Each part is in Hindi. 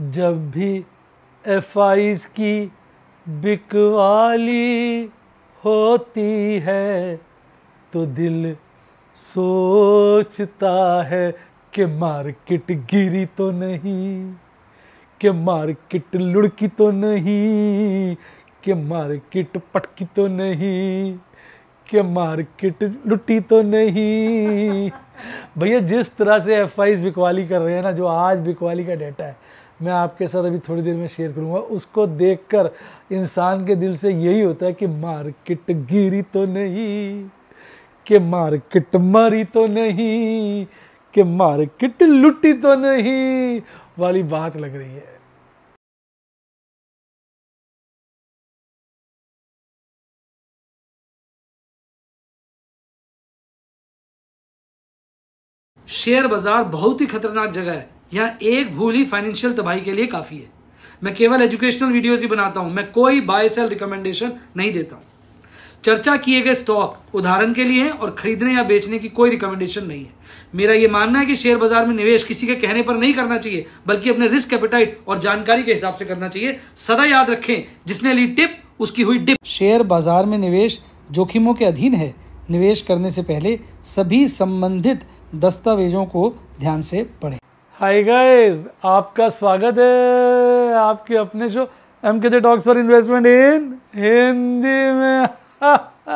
जब भी एफ की बिकवाली होती है तो दिल सोचता है कि मार्केट गिरी तो नहीं कि मार्केट लुढ़की तो नहीं कि मार्केट पटकी तो नहीं कि मार्केट लुटी तो नहीं भैया जिस तरह से एफ बिकवाली कर रहे हैं ना जो आज बिकवाली का डेटा है मैं आपके साथ अभी थोड़ी देर में शेयर करूंगा उसको देखकर इंसान के दिल से यही होता है कि मार्केट गिरी तो नहीं कि मार्केट मरी तो नहीं कि मार्केट लुटी तो नहीं वाली बात लग रही है शेयर बाजार बहुत ही खतरनाक जगह है या एक भूल ही फाइनेंशियल तबाही के लिए काफ़ी है मैं केवल एजुकेशनल वीडियोस ही बनाता हूं मैं कोई बाय सेल रिकमेंडेशन नहीं देता हूं चर्चा किए गए स्टॉक उदाहरण के लिए हैं और खरीदने या बेचने की कोई रिकमेंडेशन नहीं है मेरा यह मानना है कि शेयर बाजार में निवेश किसी के कहने पर नहीं करना चाहिए बल्कि अपने रिस्क एपिटाइट और जानकारी के हिसाब से करना चाहिए सदा याद रखें जिसने ली टिप उसकी हुई डिप शेयर बाजार में निवेश जोखिमों के अधीन है निवेश करने से पहले सभी संबंधित दस्तावेजों को ध्यान से पढ़ें हाय गाइस आपका स्वागत है आपके अपने show M K talks for investment in Hindi में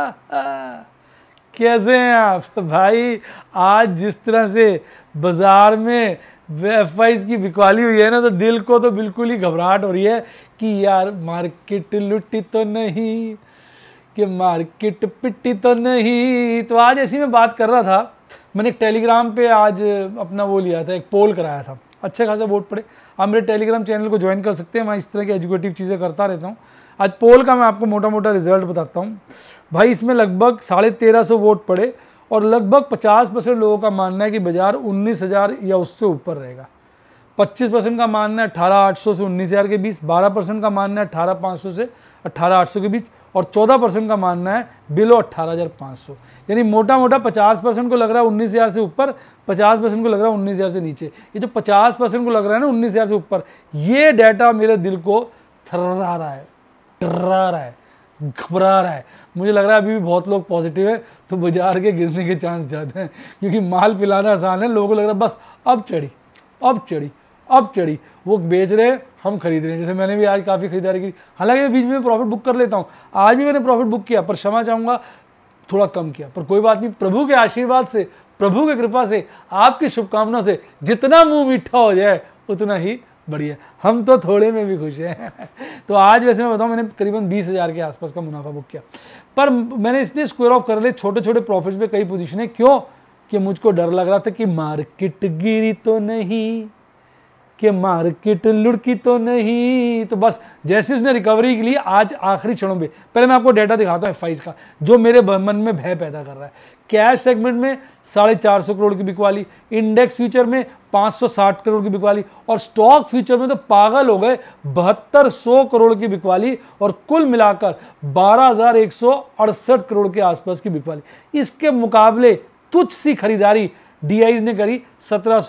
कैसे हैं आप भाई आज जिस तरह से बाज़ार में एफ की बिकवाली हुई है ना तो दिल को तो बिल्कुल ही घबराहट हो रही है कि यार मार्केट लुटी तो नहीं कि मार्केट पिट्टी तो नहीं तो आज ऐसी मैं बात कर रहा था मैंने एक टेलीग्राम पे आज अपना वो लिया था एक पोल कराया था अच्छे खासा वोट पड़े आप मेरे टेलीग्राम चैनल को ज्वाइन कर सकते हैं मैं इस तरह की एजुकेटिव चीज़ें करता रहता हूँ आज पोल का मैं आपको मोटा मोटा रिजल्ट बताता हूँ भाई इसमें लगभग साढ़े तेरह सौ वोट पड़े और लगभग पचास परसेंट लोगों का मानना है कि बाजार उन्नीस हज़ार या उससे ऊपर रहेगा पच्चीस परसेंट का मानना है अठारह आठ सौ से उन्नीस हज़ार के बीच बारह परसेंट का मानना है अठारह पाँच सौ से अठारह आठ सौ के बीच और 14 परसेंट का मानना है बिलो 18,500 यानी मोटा मोटा 50 परसेंट को लग रहा है उन्नीस हज़ार से ऊपर 50 परसेंट को लग रहा है उन्नीस हज़ार से नीचे ये जो 50 परसेंट को लग रहा है ना उन्नीस हज़ार से ऊपर ये डाटा मेरे दिल को थर्रा रहा है टर्रा रहा है घबरा रहा है मुझे लग रहा है अभी भी बहुत लोग पॉजिटिव है तो बाजार के गिरने के चांस ज़्यादा हैं क्योंकि माल पिलाना आसान है लोगों को लग रहा है बस अब चढ़ी अब चढ़ी अब चढ़ी वो बेच रहे हैं हम खरीद रहे हैं जैसे मैंने भी आज काफ़ी खरीदारी की हालांकि मैं बीच में प्रॉफिट बुक कर लेता हूँ आज भी मैंने प्रॉफिट बुक किया पर क्षमा चाहूँगा थोड़ा कम किया पर कोई बात नहीं प्रभु के आशीर्वाद से प्रभु की कृपा से आपकी शुभकामना से जितना मुंह मीठा हो जाए उतना ही बढ़िया हम तो थोड़े में भी खुश हैं तो आज वैसे मैं बताऊं मैंने करीबन बीस हज़ार के आसपास का मुनाफा बुक किया पर मैंने इसलिए स्क्वायर ऑफ कर लिए छोटे छोटे प्रॉफिट्स पे कई पोजीशनें क्यों कि मुझको डर लग रहा था कि मार्केट गिरी तो नहीं कि मार्केट लुड़की तो नहीं तो बस जैसे उसने रिकवरी के लिए आज आखिरी क्षणों में पहले मैं आपको डेटा दिखाता हूँ एफ का जो मेरे मन में भय पैदा कर रहा है कैश सेगमेंट में साढ़े चार सौ करोड़ की बिकवाली इंडेक्स फ्यूचर में पाँच सौ साठ करोड़ की बिकवाली और स्टॉक फ्यूचर में तो पागल हो गए बहत्तर सौ करोड़ की बिकवाली और कुल मिलाकर बारह करोड़ के आसपास की बिकवाली इसके मुकाबले तुच्छ सी खरीदारी डी ने करी सत्रह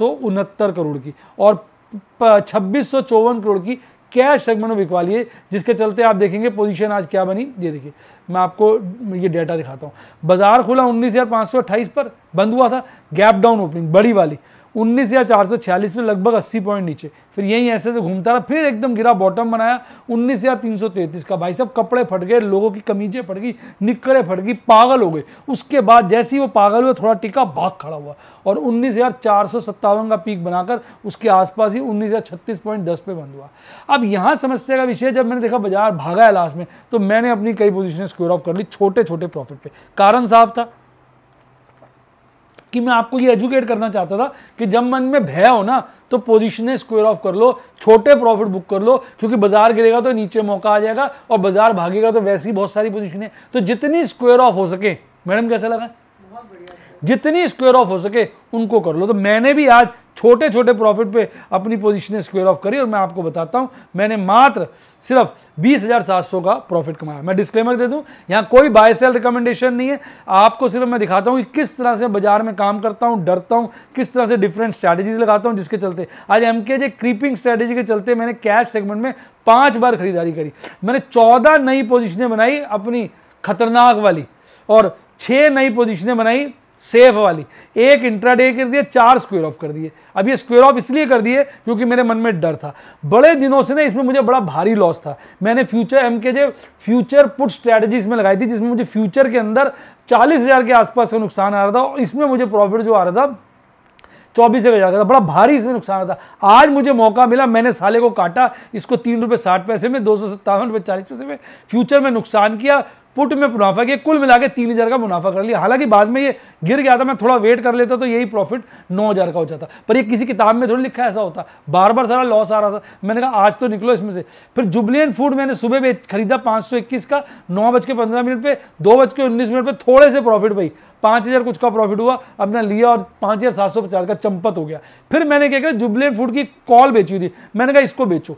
करोड़ की और छब्बीस करोड़ की कैश सेगमेंट में बिकवा लिए जिसके चलते आप देखेंगे पोजीशन आज क्या बनी ये देखिए मैं आपको ये डेटा दिखाता हूँ बाजार खुला उन्नीस पर बंद हुआ था गैप डाउन ओपनिंग बड़ी वाली उन्नीस या छियालीस में लगभग अस्सी पॉइंट नीचे फिर यहीं ऐसे से घूमता रहा फिर एकदम गिरा बॉटम बनाया उन्नीस या तैंतीस का भाई सब कपड़े फट गए लोगों की कमीजें फट गई निकरे फट गई पागल हो गए उसके बाद जैसे ही वो पागल हुआ थोड़ा टिका भाग खड़ा हुआ और उन्नीस हजार चार सौ सत्तावन का पीक बनाकर उसके आसपास ही उन्नीस हजार छत्तीस पॉइंट दस पे बंद हुआ अब यहाँ समस्या का विषय जब मैंने देखा बाजार भागा है लास्ट में तो मैंने अपनी कई पोजिशन स्क्योर ऑफ कर ली छोटे छोटे प्रॉफिट पे कारण साफ था कि मैं आपको ये एजुकेट करना चाहता था कि जब मन में भय हो ना तो पोजिशन स्क्वेयर ऑफ कर लो छोटे प्रॉफिट बुक कर लो क्योंकि बाजार गिरेगा तो नीचे मौका आ जाएगा और बाजार भागेगा तो वैसे ही बहुत सारी है तो जितनी स्क्वेयर ऑफ हो सके मैडम कैसा लगा जितनी स्क्वेयर ऑफ हो सके उनको कर लो तो मैंने भी आज छोटे छोटे प्रॉफिट पे अपनी पोजिशन स्क्वेयर ऑफ करी और मैं आपको बताता हूँ मैंने मात्र सिर्फ बीस हज़ार सात सौ का प्रॉफिट कमाया मैं डिस्क्लेमर दे दूँ यहाँ कोई बाय सेल रिकमेंडेशन नहीं है आपको सिर्फ मैं दिखाता हूँ कि किस तरह से बाजार में काम करता हूँ डरता हूँ किस तरह से डिफरेंट स्ट्रैटेजीज लगाता हूँ जिसके चलते आज एम के जे क्रीपिंग स्ट्रैटेजी के चलते मैंने कैश सेगमेंट में पाँच बार खरीदारी करी मैंने चौदह नई पोजिशनें बनाई अपनी खतरनाक वाली और छः नई पोजिशनें बनाई सेफ वाली एक इंट्राडे कर दिए चार स्क्वेयर ऑफ कर दिए अब ये स्क्वेयर ऑफ इसलिए कर दिए क्योंकि मेरे मन में डर था बड़े दिनों से ना इसमें मुझे बड़ा भारी लॉस था मैंने फ्यूचर एम के जे फ्यूचर पुट स्ट्रैटेजी इसमें लगाई थी जिसमें मुझे फ्यूचर के अंदर चालीस हज़ार के आसपास का नुकसान आ रहा था और इसमें मुझे प्रॉफिट जो आ रहा था चौबीस हज़ार का था बड़ा भारी इसमें नुकसान था आज मुझे मौका मिला मैंने साले को काटा इसको तीन रुपये साठ पैसे में दो सौ सत्तावन रुपये चालीस पैसे में फ्यूचर में नुकसान किया पुट में मुनाफा किया कुल मिला के तीन हज़ार का मुनाफा कर लिया हालांकि बाद में ये गिर गया था मैं थोड़ा वेट कर लेता तो यही प्रॉफिट नौ हज़ार का हो जाता पर ये किसी किताब में थोड़ी लिखा ऐसा होता बार बार सारा लॉस आ रहा था मैंने कहा आज तो निकलो इसमें से फिर जुबलियन फूड मैंने सुबह खरीदा पाँच का नौ बज के पंद्रह मिनट पर दो बज के उन्नीस मिनट पर थोड़े से प्रॉफिट भाई पाँच हज़ार कुछ का प्रॉफिट हुआ अपना लिया और पाँच हज़ार सात सौ पचास का चंपत हो गया फिर मैंने क्या किया जुबलेट फूड की कॉल बेची थी मैंने कहा इसको बेचो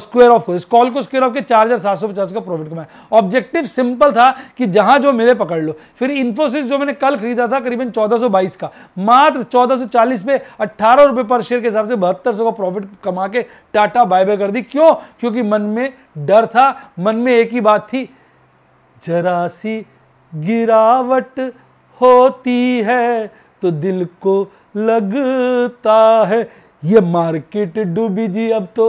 स्क्वायर ऑफ को इस कॉल को स्क्वायर ऑफ के चार हज़ार सात सौ पचास का प्रॉफिट कमाया ऑब्जेक्टिव सिंपल था कि जहां जो मिले पकड़ लो फिर इन्फोसिस जो मैंने कल खरीदा था करीबन चौदह सौ बाईस का मात्र चौदह सौ चालीस पे अट्ठारह रुपए पर शेयर के हिसाब से बहत्तर सौ का प्रॉफिट कमा के टाटा बाय बाय कर दी क्यों क्योंकि मन में डर था मन में एक ही बात थी जरा सी गिरावट होती है तो दिल को लगता है ये मार्केट डूबी जी अब तो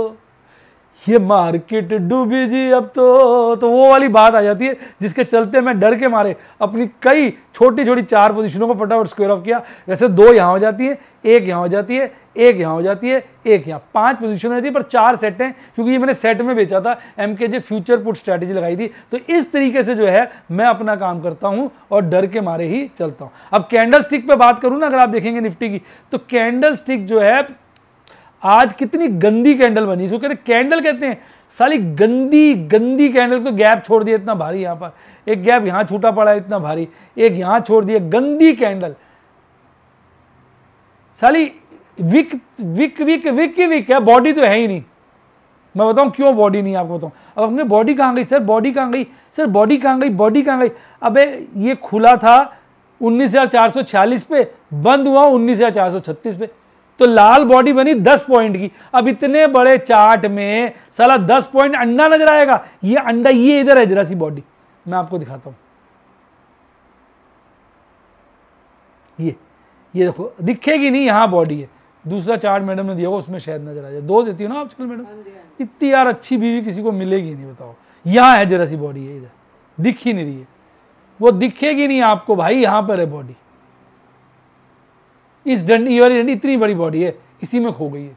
ये मार्केट डूबी जी अब तो तो वो वाली बात आ जाती है जिसके चलते मैं डर के मारे अपनी कई छोटी छोटी चार पोजीशनों को फटाफट स्क्वेयर ऑफ किया जैसे दो यहाँ हो जाती है एक यहाँ हो जाती है एक यहाँ हो जाती है एक यहाँ पांच पोजीशन रहती है पर चार सेट हैं क्योंकि ये मैंने सेट में बेचा था एम के जे फ्यूचर पुट स्ट्रैटेजी लगाई थी तो इस तरीके से जो है मैं अपना काम करता हूँ और डर के मारे ही चलता हूँ अब कैंडल स्टिक पर बात करूँ ना अगर आप देखेंगे निफ्टी की तो कैंडल स्टिक जो है आज कितनी गंदी कैंडल बनी इसको कहते कैंडल कहते हैं साली गंदी गंदी कैंडल तो गैप छोड़ दिया इतना भारी यहाँ पर एक गैप यहाँ छूटा पड़ा है इतना भारी एक यहाँ छोड़ दिया गंदी कैंडल साली विक विक विक विक की विक है बॉडी तो है ही नहीं मैं बताऊँ क्यों बॉडी नहीं आपको बताऊँ अब अपने बॉडी कहाँ गई सर बॉडी कहाँ गई सर बॉडी कहाँ गई बॉडी कहाँ गई अबे ये खुला था उन्नीस पे बंद हुआ उन्नीस पे तो लाल बॉडी बनी 10 पॉइंट की अब इतने बड़े चार्ट में साला 10 पॉइंट अंडा नजर आएगा ये अंडा ये इधर है जरा सी बॉडी मैं आपको दिखाता हूं ये ये देखो दिखेगी नहीं यहां बॉडी है दूसरा चार्ट मैडम ने दिया होगा उसमें शायद नजर आ जाए दो देती हो ना आजकल मैडम हाँ हाँ इतनी यार अच्छी बीवी किसी को मिलेगी नहीं बताओ यहाँ है जरा सी बॉडी है इधर दिख ही नहीं रही है वो दिखेगी नहीं आपको भाई यहाँ पर है बॉडी इस डंडी वाली डंडी इतनी बड़ी बॉडी है इसी में खो गई है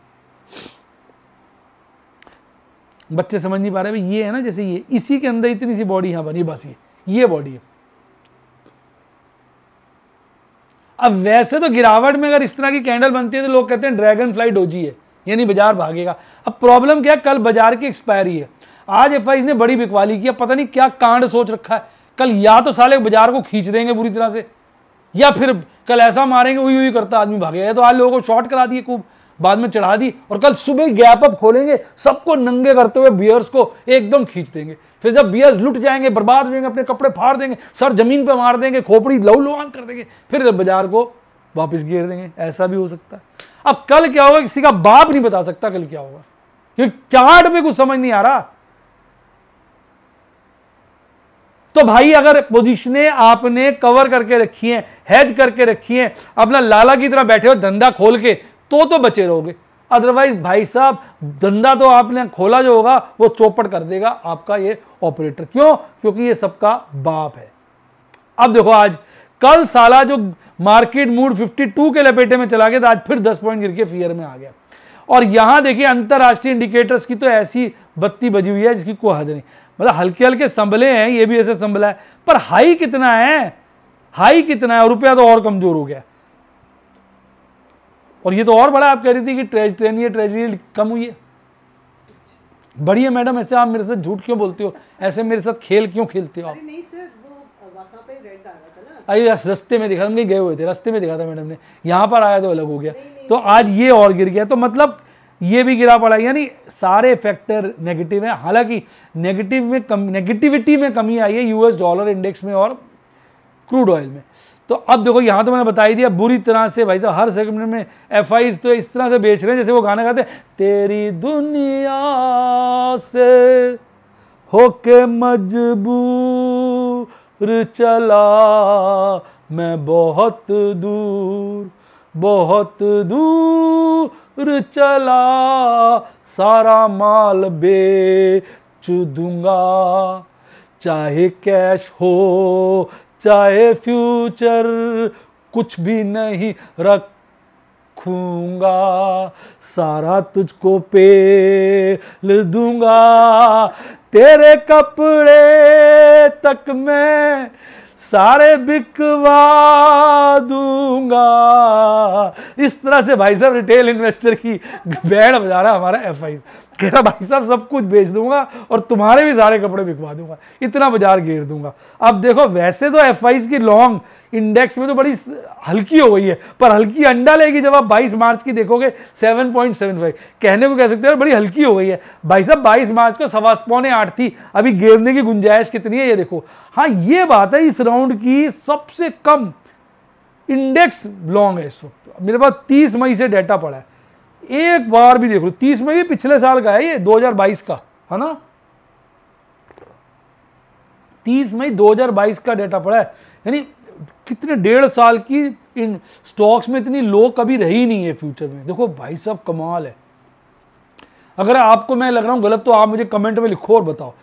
बच्चे समझ नहीं पा रहे भाई ये है ना जैसे ये इसी के अंदर इतनी सी बॉडी यहाँ बनी बस ये ये बॉडी है अब वैसे तो गिरावट में अगर इस तरह की कैंडल बनती है तो लोग कहते हैं ड्रैगन फ्लाई डोजी है यानी बाजार भागेगा अब प्रॉब्लम क्या है कल बाजार की एक्सपायरी है आज एफ ने बड़ी बिकवाली की पता नहीं क्या कांड सोच रखा है कल या तो साले बाजार को खींच देंगे बुरी तरह से या फिर कल ऐसा मारेंगे वही वही करता आदमी भागेगा तो आज लोगों को शॉर्ट करा दिए खूब बाद में चढ़ा दी और कल सुबह गैप अप खोलेंगे सबको नंगे करते हुए बियर्स को एकदम खींच देंगे फिर जब बियर्स लुट जाएंगे बर्बाद हो जाएंगे अपने कपड़े फाड़ देंगे सर जमीन पर मार देंगे खोपड़ी लहू लुहान कर देंगे फिर बाजार को वापस घेर देंगे ऐसा भी हो सकता है अब कल क्या होगा किसी का बाप नहीं बता सकता कल क्या होगा क्योंकि चार्ट में कुछ समझ नहीं आ रहा तो भाई अगर पोजिशनें आपने कवर करके रखी हैं हैज करके रखी हैं अपना लाला की तरह बैठे हो धंधा खोल के तो तो बचे रहोगे अदरवाइज भाई साहब धंधा तो आपने खोला जो होगा वो चौपट कर देगा आपका ये ऑपरेटर क्यों क्योंकि ये सबका बाप है अब देखो आज कल साला जो मार्केट मूड 52 के लपेटे में चला गया था तो आज फिर 10 पॉइंट गिर के फियर में आ गया और यहां देखिए अंतर्राष्ट्रीय इंडिकेटर्स की तो ऐसी बत्ती बजी हुई है जिसकी कोई हद नहीं मतलब हल्के हल्के संभले हैं ये भी ऐसे संभला है पर हाई कितना है हाई कितना है रुपया तो और कमजोर हो गया और ये तो और बड़ा आप कह रही थी कि ट्रेज ट्रेन ये ट्रेजरी कम हुई है बड़ी है मैडम ऐसे आप मेरे साथ झूठ क्यों बोलते हो ऐसे मेरे साथ खेल क्यों खेलते हो आप अरे रस्ते में दिखा हम गए हुए थे रस्ते में दिखा था मैडम ने यहाँ पर आया तो अलग हो गया नहीं, नहीं, तो आज ये और गिर गया तो मतलब ये भी गिरा पड़ा यानी सारे फैक्टर नेगेटिव हैं हालांकि नेगेटिव में कम नेगेटिविटी में कमी आई है यूएस डॉलर इंडेक्स में और क्रूड ऑयल में तो अब देखो यहाँ तो मैंने बता ही दिया बुरी तरह से भाई साहब हर सेगमेंट में एफ तो इस तरह से बेच रहे हैं जैसे वो गाना गाते तेरी दुनिया से होके मजबूर चला मैं बहुत दूर बहुत दूर चला सारा माल बेच दूंगा चाहे कैश हो चाहे फ्यूचर कुछ भी नहीं रखूंगा सारा तुझको पे ले दूंगा तेरे कपड़े तक मैं सारे बिकवा दूंगा इस तरह से भाई साहब रिटेल इन्वेस्टर की बैंड बजा रहा हमारा एफ आई कह रहा भाई साहब सब कुछ बेच दूंगा और तुम्हारे भी सारे कपड़े बिकवा दूंगा इतना बाजार घेर दूंगा अब देखो वैसे तो एफ की लॉन्ग इंडेक्स में तो बड़ी हल्की हो गई है पर हल्की अंडा लेगी जब आप 22 मार्च की देखोगे 7.75 कहने को कह सकते हैं बड़ी हल्की हो गई है भाई साहब 22 मार्च को सवा पौने आठ थी अभी गिरने की गुंजाइश कितनी है ये देखो हाँ ये बात है इस राउंड की सबसे कम इंडेक्स लॉन्ग है इस वक्त मेरे पास तीस मई से डेटा पड़ा है एक बार भी देख लो तीस मई पिछले साल का है ये दो का है ना 30 मई 2022 का डेटा पड़ा है यानी कितने डेढ़ साल की इन स्टॉक्स में इतनी लो कभी रही नहीं है फ्यूचर में देखो भाई साहब कमाल है अगर आपको मैं लग रहा हूं गलत तो आप मुझे कमेंट में लिखो और बताओ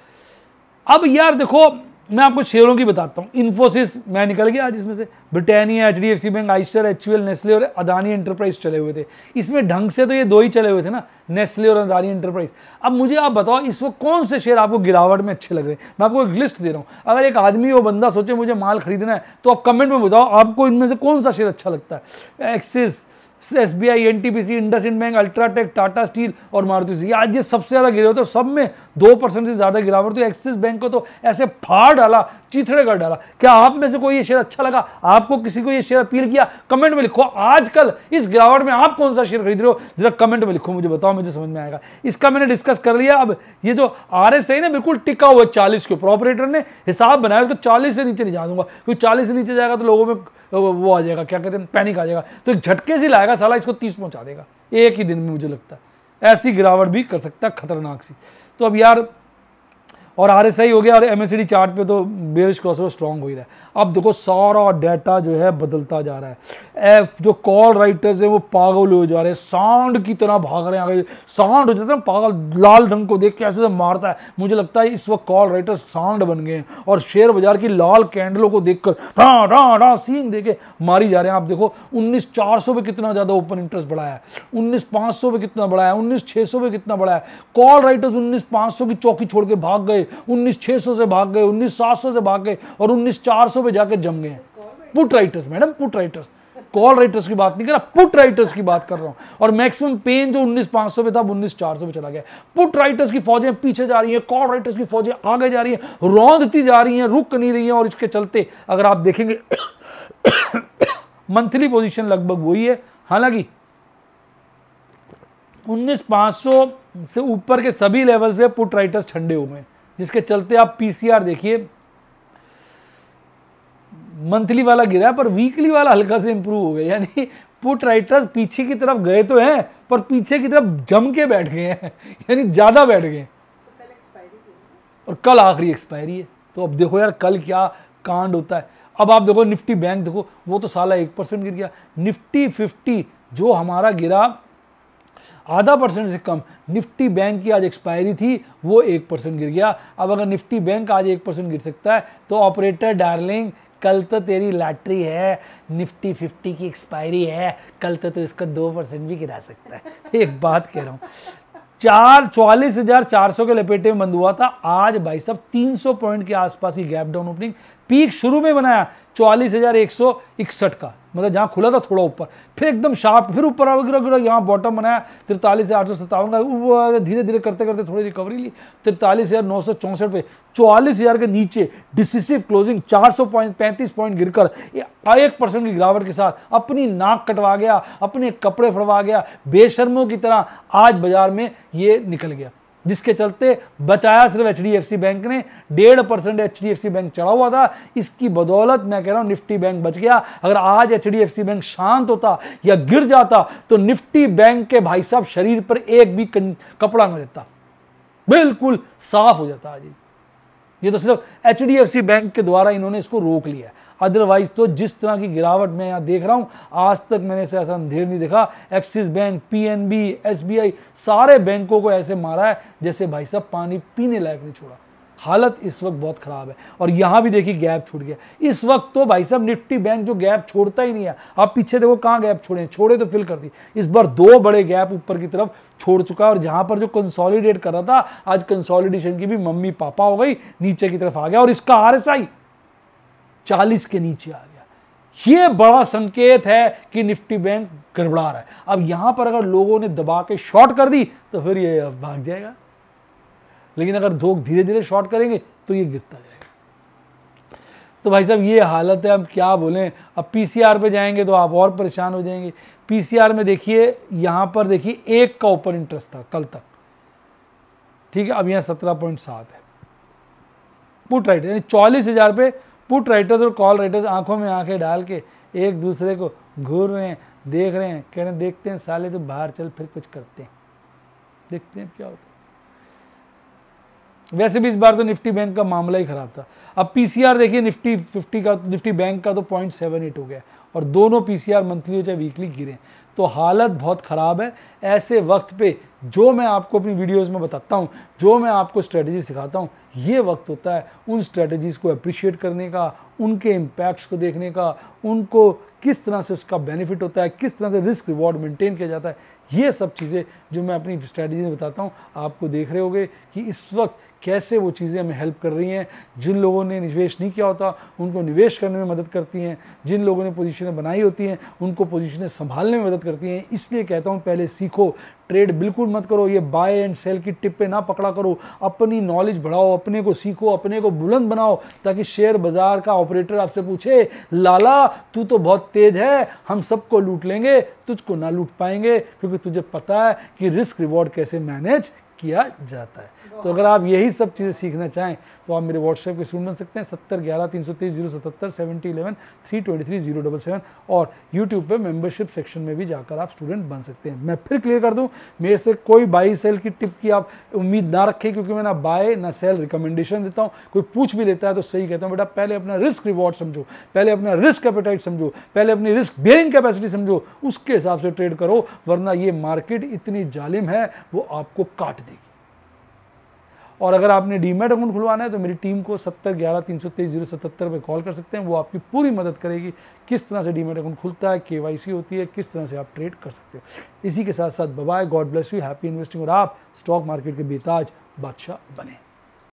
अब यार देखो मैं आपको शेयरों की बताता हूँ इन्फोसिस मैं निकल गया आज इसमें से Britannia H D F C bank आइस्टर एच नेस्ले और अदानी एंटरप्राइज चले हुए थे इसमें ढंग से तो ये दो ही चले हुए थे ना नेस्ले और अदानी एंटरप्राइज अब मुझे आप बताओ इस वक्त कौन से शेयर आपको गिरावट में अच्छे लग रहे हैं मैं आपको एक लिस्ट दे रहा हूँ अगर एक आदमी वो बंदा सोचे मुझे माल खरीदना है तो आप कमेंट में बताओ आपको इनमें से कौन सा शेयर अच्छा लगता है Axis S B I N T P C इंड बैंक अल्ट्राटेक टाटा स्टील और मारुति सी आज ये सबसे ज़्यादा गिरे होते तो सब में दो परसेंट से ज़्यादा गिरावट तो एक्सिस बैंक को तो ऐसे फाड़ डाला चीथड़े कर डाला क्या आप में से कोई ये शेयर अच्छा लगा आपको किसी को ये शेयर अपील किया कमेंट में लिखो आजकल इस गिरावट में आप कौन सा शेयर खरीद रहे हो जरा कमेंट में लिखो मुझे बताओ मुझे समझ में आएगा इसका मैंने डिस्कस कर लिया अब ये जो आर एस आई ना बिल्कुल टिका हुआ चालीस के ऊपर ऑपरेटर ने हिसाब बनाया उसको चालीस से नीचे नहीं जा दूंगा क्योंकि चालीस से नीचे जाएगा तो लोगों में वो आ जाएगा क्या कहते हैं पैनिक आ जाएगा तो एक झटके से लाएगा साला इसको तीस पहुंचा देगा एक ही दिन में मुझे लगता है ऐसी गिरावट भी कर सकता है खतरनाक सी तो अब यार और आर हो गया और एम एस डी चार्ट पे तो बेरिश क्रॉस ओवर स्ट्रॉन्ग हो ही रहा है अब देखो सारा डाटा जो है बदलता जा रहा है एफ जो कॉल राइटर्स है वो पागल हो जा रहे हैं साउंड की तरह भाग रहे हैं आगे साउंड हो जाते हैं पागल लाल रंग को देख के ऐसे से मारता है मुझे लगता है इस वक्त कॉल राइटर साउंड बन गए हैं और शेयर बाजार की लाल कैंडलों को देख कर ढा डां ढा सीन दे के मारी जा रहे हैं आप देखो उन्नीस चार सौ पे कितना ज़्यादा ओपन इंटरेस्ट बढ़ा है उन्नीस पाँच सौ पे कितना बढ़ा है उन्नीस छः सौ पे कितना बढ़ा है कॉल राइटर्स उन्नीस पाँच सौ की चौकी छोड़ के भाग गए उन्नीस छः सौ से भाग गए उन्नीस सात सौ से भाग गए और उन्नीस चार सौ पे जाके जम गए put writers madam put writers call writers की बात नहीं कर रहा पुट राइटर्स की बात कर रहा हूं और मैक्सिमम पेन जो उन्नीस पाँच सौ पे था उन्नीस चार सौ पे चला गया पुट राइटर्स की फौजें पीछे जा रही हैं कॉल राइटर्स की फौजें आगे जा रही हैं रौंदती जा रही हैं रुक नहीं रही हैं और इसके चलते अगर आप देखेंगे मंथली पोजीशन लगभग वही है हालांकि उन्नीस पाँच सौ से ऊपर के सभी लेवल्स पे पुट राइटर्स ठंडे हुए हैं जिसके चलते आप पीसीआर देखिए मंथली वाला गिरा पर वीकली वाला हल्का से इंप्रूव हो गया यानी पुट राइटर्स पीछे की तरफ गए तो हैं पर पीछे की तरफ जम के बैठ गए हैं यानी ज़्यादा बैठ गए तो और कल आखिरी एक्सपायरी है तो अब देखो यार कल क्या कांड होता है अब आप देखो निफ्टी बैंक देखो वो तो साला एक परसेंट गिर गया निफ्टी फिफ्टी जो हमारा गिरा आधा परसेंट से कम निफ्टी बैंक की आज एक्सपायरी थी वो एक परसेंट गिर गया अब अगर निफ्टी बैंक आज एक परसेंट गिर सकता है तो ऑपरेटर डार्लिंग कल तो तेरी लैटरी है निफ्टी फिफ्टी की एक्सपायरी है कल तो तो इसका दो परसेंट भी गिरा सकता है एक बात कह रहा हूँ चार चौवालीस हजार चार सौ के लपेटे में बंद हुआ था आज भाई साहब तीन सौ पॉइंट के आसपास ही गैप डाउन ओपनिंग पीक शुरू में बनाया चौवालीस हजार एक सौ इकसठ का मतलब जहाँ खुला था थोड़ा ऊपर फिर एकदम शार्प फिर ऊपर गिरा गिरा यहाँ बॉटम बनाया तिरतालीस हज़ार आठ सौ सत्तावन का धीरे धीरे करते करते थोड़ी रिकवरी ली तिरतालीस हज़ार नौ सौ चौंसठ पे चौवालीस हज़ार के नीचे डिसिसिव क्लोजिंग चार सौ पॉइंट पैंतीस पॉइंट गिर कर एक परसेंट की गिरावट के साथ अपनी नाक कटवा गया अपने कपड़े फड़वा गया बेशर्मों की तरह आज बाजार में ये निकल गया जिसके चलते बचाया सिर्फ एच बैंक ने डेढ़ परसेंट एच बैंक चढ़ा हुआ था इसकी बदौलत मैं कह रहा हूँ निफ्टी बैंक बच गया अगर आज एच बैंक शांत होता या गिर जाता तो निफ्टी बैंक के भाई साहब शरीर पर एक भी कपड़ा न देता बिल्कुल साफ हो जाता आज ये तो सिर्फ एच बैंक के द्वारा इन्होंने इसको रोक लिया अदरवाइज तो जिस तरह की गिरावट मैं यहाँ देख रहा हूँ आज तक मैंने ऐसा ऐसा अंधेर नहीं देखा एक्सिस बैंक पीएनबी एसबीआई सारे बैंकों को ऐसे मारा है जैसे भाई साहब पानी पीने लायक नहीं छोड़ा हालत इस वक्त बहुत ख़राब है और यहाँ भी देखिए गैप छूट गया इस वक्त तो भाई साहब निफ्टी बैंक जो गैप छोड़ता ही नहीं है आप पीछे देखो कहाँ गैप छोड़े छोड़े तो फिल कर दी इस बार दो बड़े गैप ऊपर की तरफ छोड़ चुका है और जहाँ पर जो कंसोलिडेट कर रहा था आज कंसोलिडेशन की भी मम्मी पापा हो गई नीचे की तरफ आ गया और इसका आर चालीस के नीचे आ गया ये बड़ा संकेत है कि निफ्टी बैंक गड़बड़ा रहा है अब यहां पर अगर लोगों ने दबा के शॉर्ट कर दी तो फिर ये भाग जाएगा लेकिन अगर धोख धीरे धीरे शॉर्ट करेंगे तो ये गिरता जाएगा तो भाई साहब ये हालत है हम क्या बोलें अब पीसीआर पे जाएंगे तो आप और परेशान हो जाएंगे पीसीआर में देखिए यहां पर देखिए एक का ऊपर इंटरेस्ट था कल तक ठीक है अब यहां सत्रह पॉइंट सात है पुट राइट यानी चौलीस हज़ार पे पुट राइटर्स और कॉल राइटर्स आंखों में आंखें डाल के एक दूसरे को घूर रहे हैं देख रहे हैं कह रहे हैं देखते हैं साले तो बाहर चल फिर कुछ करते हैं देखते हैं क्या होता वैसे भी इस बार तो निफ्टी बैंक का मामला ही खराब था अब पीसीआर देखिए निफ्टी फिफ्टी का निफ्टी बैंक का तो पॉइंट सेवन एट हो गया और दोनों पीसीआर मंथली हो चाहे वीकली गिरे तो हालत बहुत ख़राब है ऐसे वक्त पे जो मैं आपको अपनी वीडियोस में बताता हूँ जो मैं आपको स्ट्रेटजी सिखाता हूँ ये वक्त होता है उन स्ट्रेटजीज़ को अप्रिशिएट करने का उनके इम्पैक्ट्स को देखने का उनको किस तरह से उसका बेनिफिट होता है किस तरह से रिस्क रिवॉर्ड मेंटेन किया जाता है ये सब चीज़ें जो मैं अपनी स्ट्रैटेजी में बताता हूँ आपको देख रहे होगे कि इस वक्त कैसे वो चीज़ें हमें हेल्प कर रही हैं जिन लोगों ने निवेश नहीं किया होता उनको निवेश करने में मदद करती हैं जिन लोगों ने पोजीशनें बनाई होती हैं उनको पोजीशनें संभालने में मदद करती हैं इसलिए कहता हूँ पहले सीखो ट्रेड बिल्कुल मत करो ये बाय एंड सेल की टिप पे ना पकड़ा करो अपनी नॉलेज बढ़ाओ अपने को सीखो अपने को बुलंद बनाओ ताकि शेयर बाजार का ऑपरेटर आपसे पूछे लाला तू तो बहुत तेज है हम सबको लूट लेंगे तुझको ना लूट पाएंगे क्योंकि तुझे पता है कि रिस्क रिवॉर्ड कैसे मैनेज किया जाता है तो अगर आप यही सब चीज़ें सीखना चाहें तो आप मेरे व्हाट्सएप के स्टूडेंट बन सकते हैं सत्तर ग्यारह तीन सौ तीस जीरो सतहत्तर seventy eleven three twenty three zero double seven और यूट्यूब पे मेंबरशिप सेक्शन में भी जाकर आप स्टूडेंट बन सकते हैं मैं फिर क्लियर कर दूँ मेरे से कोई बाई सेल की टिप की आप उम्मीद ना रखें क्योंकि मैं ना बाय ना सेल रिकमेंडेशन देता हूँ कोई पूछ भी लेता है तो सही कहता हूँ बेटा पहले अपना रिस्क रिवॉर्ड समझो पहले अपना रिस्क कैपिटाइट समझो पहले अपनी रिस्क बेयरिंग कैपेसिटी समझो उसके हिसाब से ट्रेड करो वरना ये मार्केट इतनी जालिम है वो आपको काट देगी और अगर आपने डीमेट अकाउंट खुलवाना है तो मेरी टीम को सत्तर ग्यारह तीन सौ तेईस जीरो सतहत्तर पर कॉल कर सकते हैं वो आपकी पूरी मदद करेगी किस तरह से डीमेट अकाउंट खुलता है के होती है किस तरह से आप ट्रेड कर सकते हो इसी के साथ साथ बबाई God bless you happy investing और आप स्टॉक मार्केट के बेताज बादशाह बने